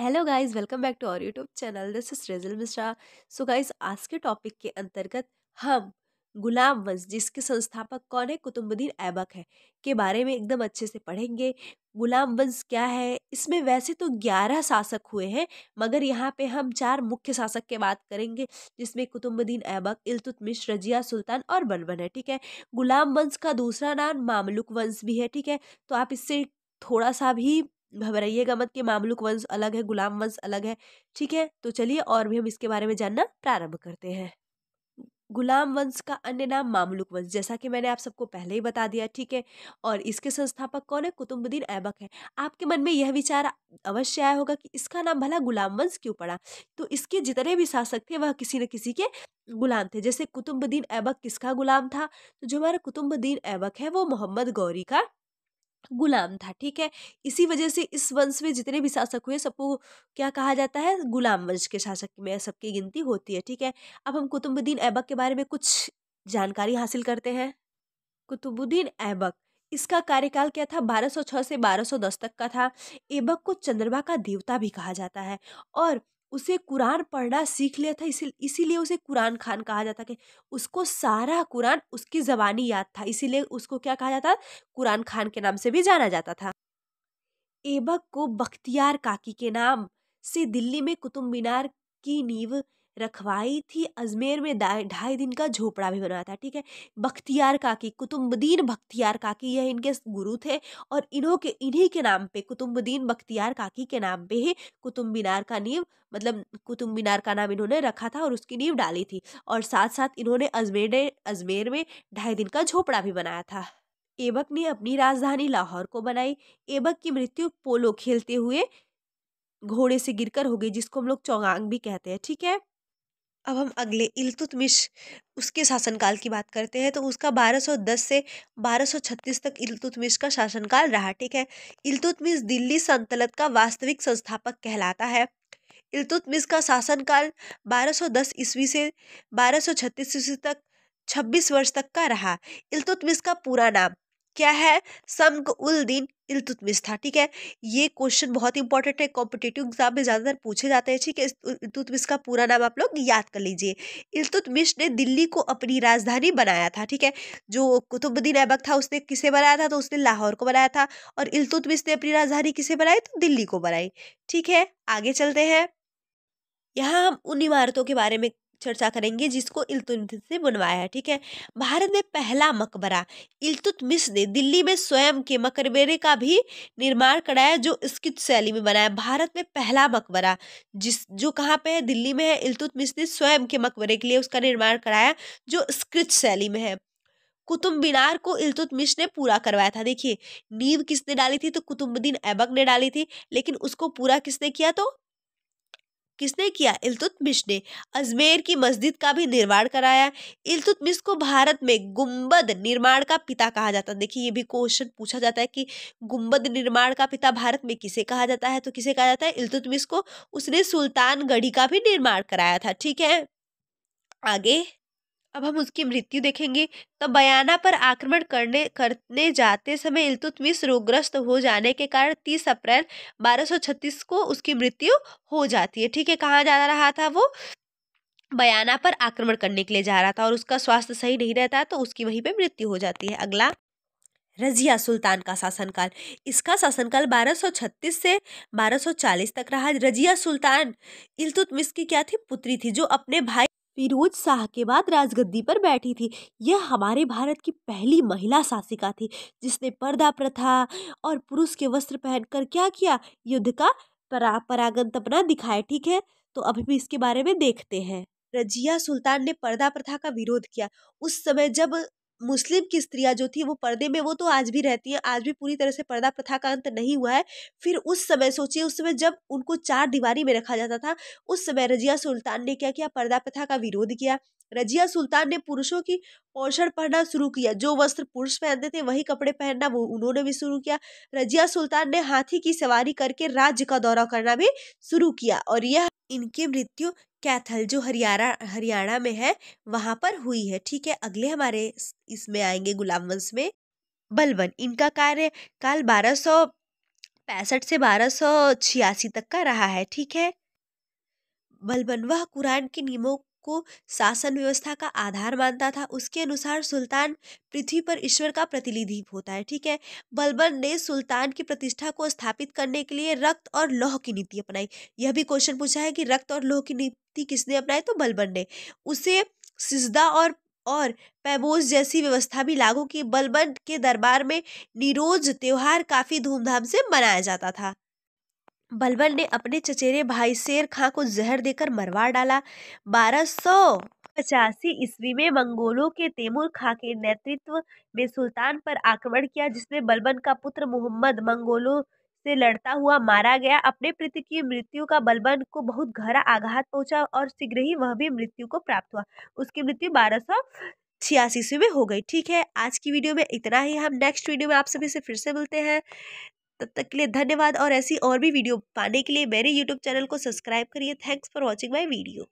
hello guys welcome back to our YouTube channel this is रेजल Mishra so guys आज के topic के अंतर्गत हम गुलाम वंश जिसके संस्थापक कौन है कुतुबुद्दीन ऐबक है के बारे में एकदम अच्छे से पढ़ेंगे गुलाम वंश क्या है इसमें वैसे तो ग्यारह शासक हुए हैं मगर यहाँ पे हम चार मुख्य शासक के बात करेंगे जिसमें कुतुबुद्दीन ऐबक इल्तुतमिश रजिया सुल्तान और बनबन है ठीक है गुलाम वंश का दूसरा नाम मामलुक वंश भी है ठीक है तो आप इससे थोड़ा सा भी घबराइएगा मत कि मामलुक वंश अलग है गुलाम वंश अलग है ठीक है तो चलिए और भी हम इसके बारे में जानना प्रारंभ करते हैं गुलाम वंश का अन्य नाम मामलुक वंश जैसा कि मैंने आप सबको पहले ही बता दिया ठीक है और इसके संस्थापक कौन है कुतुबुद्दीन ऐबक है आपके मन में यह विचार अवश्य आया होगा कि इसका नाम भला गुलाम वंश क्यों पड़ा तो इसके जितने भी शासक थे वह किसी न किसी के गुलाम थे जैसे कुतुबुद्दीन ऐबक किसका गुलाम था तो जो हमारा कुतुबुद्दीन ऐबक है वो मोहम्मद गौरी का गुलाम था ठीक है इसी वजह से इस वंश में जितने भी शासक हुए सबको क्या कहा जाता है गुलाम वंश के शासक में सबकी गिनती होती है ठीक है अब हम कुतुबुद्दीन ऐबक के बारे में कुछ जानकारी हासिल करते हैं कुतुबुद्दीन ऐबक इसका कार्यकाल क्या था 1206 से 1210 तक का था ऐबक को चंद्रमा का देवता भी कहा जाता है और उसे कुरान पढ़ना सीख लिया था इसी इसीलिए उसे कुरान खान कहा जाता कि उसको सारा कुरान उसकी ज़बानी याद था इसीलिए उसको क्या कहा जाता कुरान खान के नाम से भी जाना जाता था एबक को बख्तियार काकी के नाम से दिल्ली में कुतुब मीनार की नींव रखवाई थी अजमेर में ढाई दिन का झोपड़ा भी बनवाया था ठीक है बख्तियार काकी कुतुबुद्दीन बख्तियार काकी यह इनके गुरु थे और इन्हों के इन्हीं के नाम पे कुतुबुद्दीन बख्तियार काकी के नाम पे ही कुतुब मीनार का नींव मतलब कुतुब मीनार का नाम इन्होंने रखा था और उसकी नींव डाली थी और साथ साथ इन्होंने अजमेर ने अजमेर में ढाई दिन का झोपड़ा भी बनाया था एबक ने अपनी राजधानी लाहौर को बनाई एबक की मृत्यु पोलो खेलते हुए घोड़े से गिरकर हो गई जिसको हम लोग चौगांग भी कहते हैं ठीक है अब हम अगले इलतुतमिश उसके शासनकाल की बात करते हैं तो उसका बारह सौ दस से बारह सौ छत्तीस तक इल्तुतमिश का शासनकाल रहा ठीक है इल्तुतमिश दिल्ली संतलत का वास्तविक संस्थापक कहलाता है इलतुतमिश का शासनकाल 1210 ईस्वी से 1236 ईस्वी तक 26 वर्ष तक का रहा इल्तुतमिश का पूरा नाम क्या है सम उल दिन इल्तुतमिश था ठीक है ये क्वेश्चन बहुत इंपॉर्टेंट है कॉम्पिटेटिव एग्जाम में ज़्यादातर पूछे जाते हैं ठीक है इल्तुतमिश का पूरा नाम आप लोग याद कर लीजिए इल्तुतमिश ने दिल्ली को अपनी राजधानी बनाया था ठीक है जो कुतुबुद्दीन ऐबक था उसने किसे बनाया था तो उसने लाहौर को बनाया था और इल्तुतमिश ने अपनी राजधानी किसे बनाई तो दिल्ली को बनाई ठीक है आगे चलते हैं यहाँ हम उन इमारतों के बारे में चर्चा करेंगे जिसको इल्तुतमिश ने बनवाया है ठीक है भारत में पहला मकबरा इल्तुतमिश ने दिल्ली में स्वयं के मकबरे का भी निर्माण कराया जो स्कित शैली में बनाया भारत में पहला मकबरा जिस जो कहाँ पे है दिल्ली में है इल्तुतमिश ने स्वयं के मकबरे के लिए उसका निर्माण कराया जो स्कृत शैली में है कुतुब मीनार को इल्तुतमिश ने पूरा करवाया था देखिए नींव किसने डाली थी तो कुतुबुद्दीन ऐबक ने डाली थी लेकिन उसको पूरा किसने किया तो किसने किया इल्तुतमिश ने अजमेर की मस्जिद का भी निर्माण कराया इलतुतमिश को भारत में गुम्बद निर्माण का पिता कहा जाता है देखिए ये भी क्वेश्चन पूछा जाता है कि गुम्बद निर्माण का पिता भारत में किसे कहा जाता है तो किसे कहा जाता है इलतुतमिश को उसने सुल्तानगढ़ी का भी निर्माण कराया था ठीक है आगे अब हम उसकी मृत्यु देखेंगे तब बयाना पर आक्रमण करने करने जाते समय इल्तुतमिश रोगग्रस्त हो जाने के कारण 30 अप्रैल 1236 को उसकी मृत्यु हो जाती है ठीक है कहाँ जा रहा था वो बयाना पर आक्रमण करने के लिए जा रहा था और उसका स्वास्थ्य सही नहीं रहता तो उसकी वहीं पे मृत्यु हो जाती है अगला रजिया सुल्तान का शासनकाल इसका शासनकाल 1236 से 1240 तक रहा रजिया सुल्तान इलतुतमिस की क्या थी पुत्री थी जो अपने भाई फिरोज शाह के बाद राजगद्दी पर बैठी थी यह हमारे भारत की पहली महिला शासिका थी जिसने पर्दा प्रथा और पुरुष के वस्त्र पहनकर क्या किया युद्ध का परा परागन तपना दिखाया ठीक है तो अभी भी इसके बारे में देखते हैं रजिया सुल्तान ने पर्दा प्रथा का विरोध किया उस समय जब मुस्लिम की स्त्रियां जो थी वो पर्दे में वो तो आज भी रहती हैं आज भी पूरी तरह से पर्दा प्रथा का अंत नहीं हुआ है फिर उस समय सोचिए उस समय जब उनको चार दीवारी में रखा जाता था उस समय रजिया सुल्तान ने क्या किया पर्दा प्रथा का विरोध किया रजिया सुल्तान ने पुरुषों की पोषण पहनना शुरू किया जो वस्त्र पुरुष पहनते थे वही कपड़े पहनना वो उन्होंने भी शुरू किया रजिया सुल्तान ने हाथी की सवारी करके राज्य का दौरा करना भी शुरू किया और यह इनकी मृत्यु कैथल जो हरियाणा हरियाणा में है वहाँ पर हुई है ठीक है अगले हमारे इसमें आएंगे गुलाम वंश में बलबन इनका कार्यकाल बारह सौ पैंसठ से बारह सौ छियासी तक का रहा है ठीक है बलबन वह कुरान के नियमों को शासन व्यवस्था का आधार मानता था उसके अनुसार सुल्तान पृथ्वी पर ईश्वर का प्रतिनिधि होता है ठीक है बलबन ने सुल्तान की प्रतिष्ठा को स्थापित करने के लिए रक्त और लोह की नीति अपनाई यह भी क्वेश्चन पूछा है कि रक्त और लोह की नीति किसने अपनाई तो बलबन ने उसे सिजदा और और पैबोज जैसी व्यवस्था भी लागू की बलबन के दरबार में निरोज त्यौहार काफ़ी धूमधाम से मनाया जाता था बलबन ने अपने चचेरे भाई शेर खां को जहर देकर मरवा डाला बारह सौ पचासी ईस्वी में मंगोलों के तैमूर खां के नेतृत्व में सुल्तान पर आक्रमण किया जिसमें बलबन का पुत्र मोहम्मद मंगोलों से लड़ता हुआ मारा गया अपने पितृ की मृत्यु का बलबन को बहुत गहरा आघात पहुंचा और शीघ्र ही वह भी मृत्यु को प्राप्त हुआ उसकी मृत्यु बारह सौ छियासी ईस्वी में हो गई ठीक है आज की वीडियो में इतना ही हम नेक्स्ट वीडियो में आप सभी से फिर से मिलते हैं तब तक के लिए धन्यवाद और ऐसी और भी वीडियो पाने के लिए मेरे यूट्यूब चैनल को सब्सक्राइब करिए thanks for watching my video